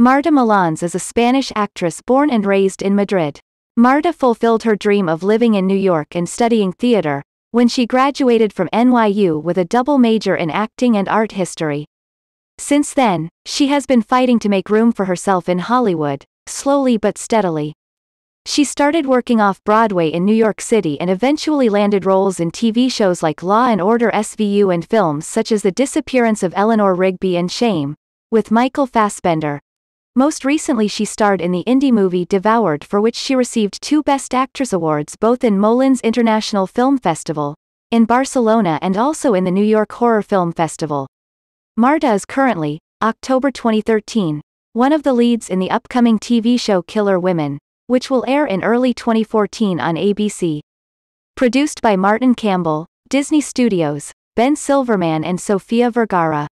Marta Malans is a Spanish actress born and raised in Madrid. Marta fulfilled her dream of living in New York and studying theater, when she graduated from NYU with a double major in acting and art history. Since then, she has been fighting to make room for herself in Hollywood, slowly but steadily. She started working off Broadway in New York City and eventually landed roles in TV shows like Law and Order SVU and films such as The Disappearance of Eleanor Rigby and Shame, with Michael Fassbender, most recently she starred in the indie movie Devoured for which she received two Best Actress awards both in Molins International Film Festival, in Barcelona and also in the New York Horror Film Festival. Marta is currently, October 2013, one of the leads in the upcoming TV show Killer Women, which will air in early 2014 on ABC. Produced by Martin Campbell, Disney Studios, Ben Silverman and Sofia Vergara.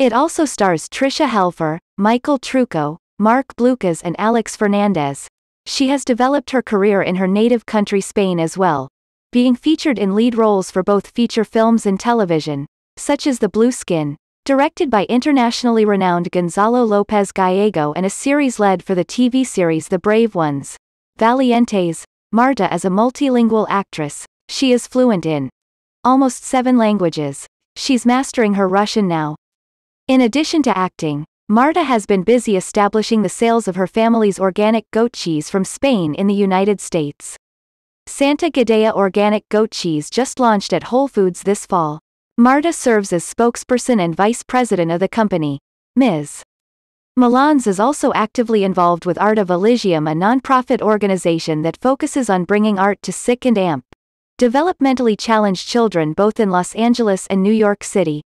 It also stars Trisha Helfer, Michael Trucco, Mark Blucas and Alex Fernandez. She has developed her career in her native country Spain as well, being featured in lead roles for both feature films and television, such as The Blue Skin, directed by internationally renowned Gonzalo Lopez Gallego and a series led for the TV series The Brave Ones. Valientes, Marta is a multilingual actress, she is fluent in almost seven languages. She's mastering her Russian now, in addition to acting, Marta has been busy establishing the sales of her family's organic goat cheese from Spain in the United States. Santa Gadea organic goat cheese just launched at Whole Foods this fall. Marta serves as spokesperson and vice president of the company. Ms. Milans is also actively involved with Art of Elysium, a nonprofit organization that focuses on bringing art to sick and amp, developmentally challenged children both in Los Angeles and New York City.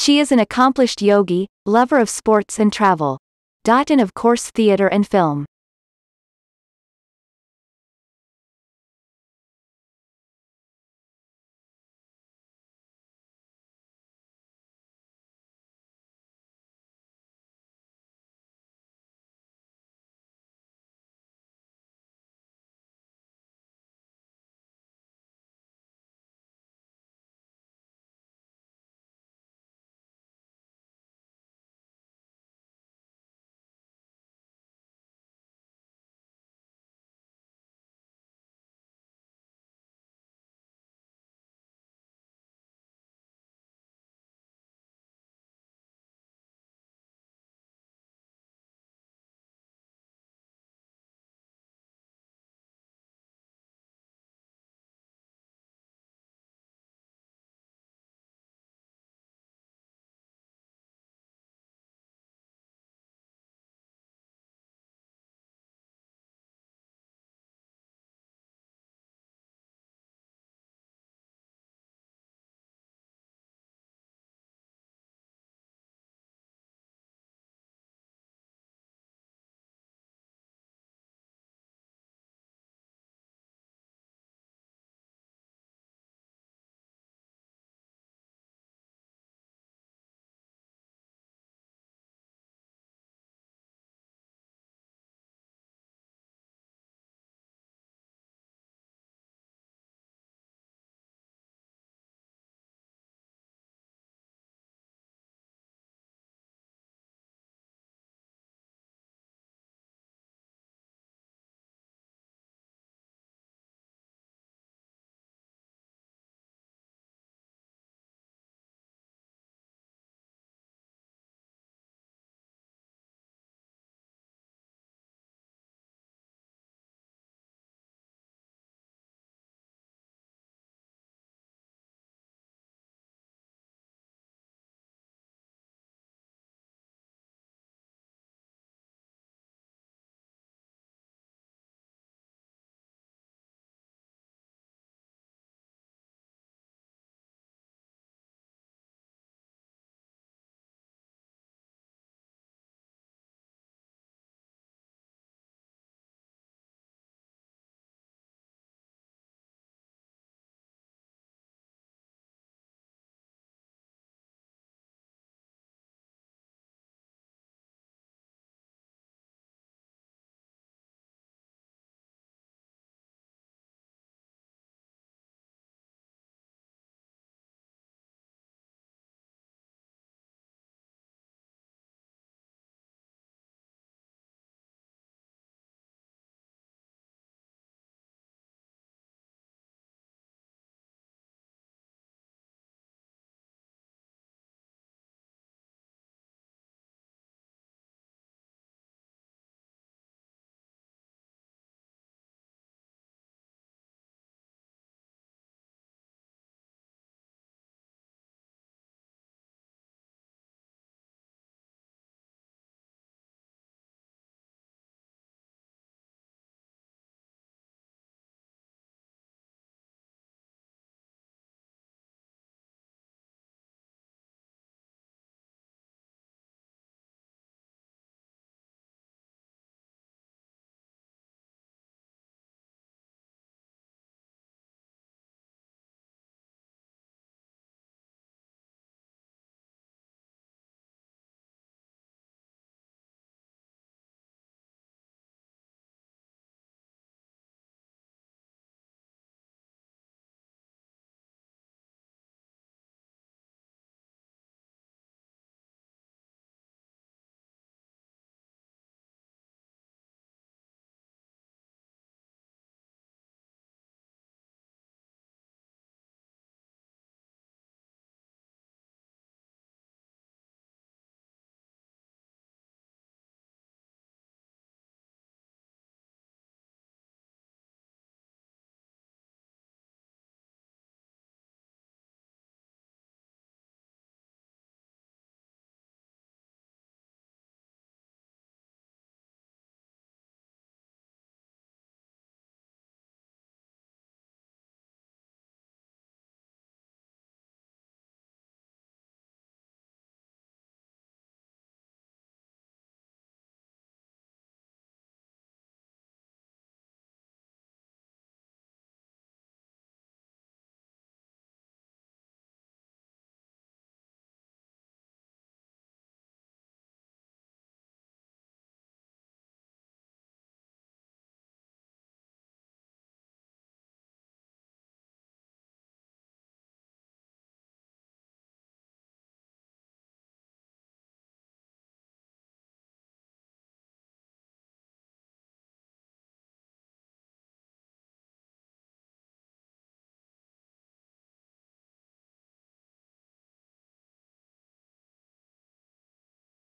She is an accomplished yogi, lover of sports and travel. Dot and of course theater and film.